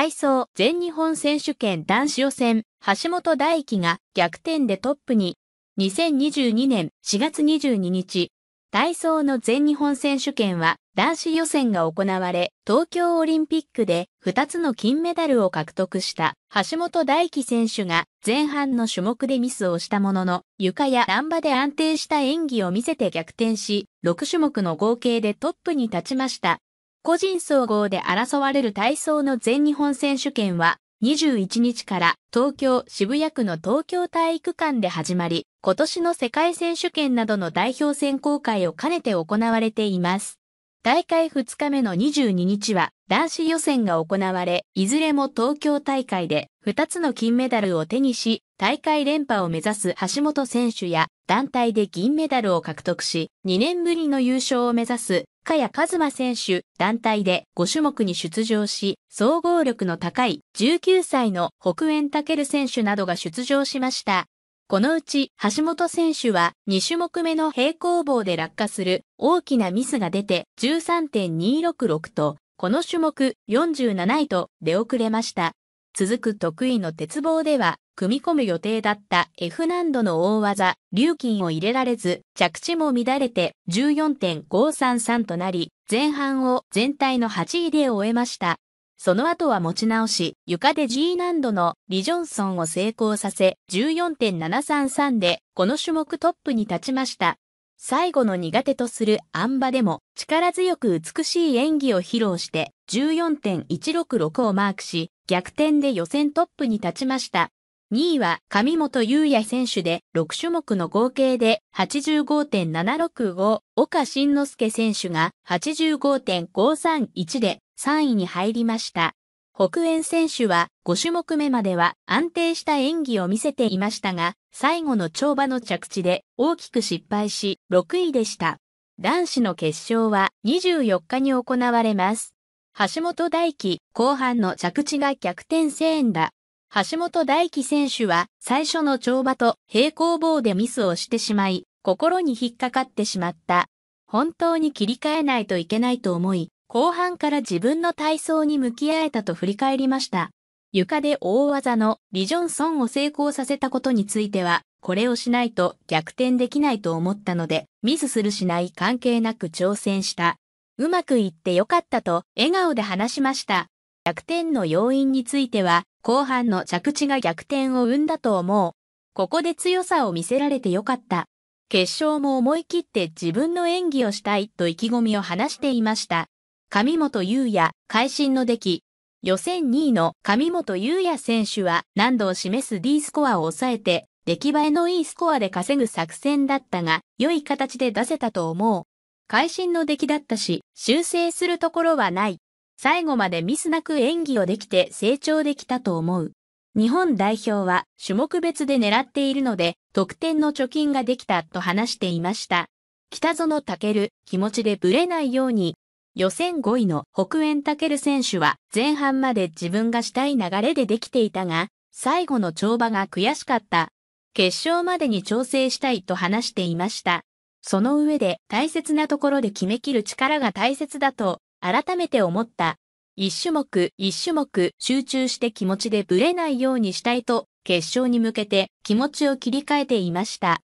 体操全日本選手権男子予選、橋本大輝が逆転でトップに、2022年4月22日、体操の全日本選手権は男子予選が行われ、東京オリンピックで2つの金メダルを獲得した橋本大輝選手が前半の種目でミスをしたものの、床や乱馬で安定した演技を見せて逆転し、6種目の合計でトップに立ちました。個人総合で争われる体操の全日本選手権は21日から東京渋谷区の東京体育館で始まり、今年の世界選手権などの代表選考会を兼ねて行われています。大会2日目の22日は男子予選が行われ、いずれも東京大会で2つの金メダルを手にし、大会連覇を目指す橋本選手や団体で銀メダルを獲得し、2年ぶりの優勝を目指す加谷和馬選手、団体で5種目に出場し、総合力の高い19歳の北園健選手などが出場しました。このうち橋本選手は2種目目の平行棒で落下する大きなミスが出て13.266とこの種目47位と出遅れました。続く得意の鉄棒では組み込む予定だった F 難度の大技、リューキンを入れられず着地も乱れて14.533となり前半を全体の8位で終えました。その後は持ち直し、床で G 難度のリ・ジョンソンを成功させ、14.733でこの種目トップに立ちました。最後の苦手とするあん馬でも力強く美しい演技を披露して14.166をマークし、逆転で予選トップに立ちました。2位は上本優也選手で6種目の合計で85.765、岡慎之介選手が85.531で3位に入りました。北園選手は5種目目までは安定した演技を見せていましたが、最後の跳馬の着地で大きく失敗し6位でした。男子の決勝は24日に行われます。橋本大輝、後半の着地が逆転声円だ。橋本大輝選手は最初の跳馬と平行棒でミスをしてしまい、心に引っかかってしまった。本当に切り替えないといけないと思い、後半から自分の体操に向き合えたと振り返りました。床で大技のリジョンソンを成功させたことについては、これをしないと逆転できないと思ったので、ミスするしない関係なく挑戦した。うまくいってよかったと笑顔で話しました。逆転の要因については、後半の着地が逆転を生んだと思う。ここで強さを見せられてよかった。決勝も思い切って自分の演技をしたいと意気込みを話していました。上本優也、会心の出来。予選2位の上本優也選手は難度を示す D スコアを抑えて、出来栄えのいいスコアで稼ぐ作戦だったが、良い形で出せたと思う。会心の出来だったし、修正するところはない。最後までミスなく演技をできて成長できたと思う。日本代表は種目別で狙っているので、得点の貯金ができたと話していました。北園健、気持ちでブレないように予選5位の北園健選手は前半まで自分がしたい流れでできていたが、最後の跳馬が悔しかった。決勝までに調整したいと話していました。その上で大切なところで決めきる力が大切だと改めて思った。一種目一種目集中して気持ちでブレないようにしたいと決勝に向けて気持ちを切り替えていました。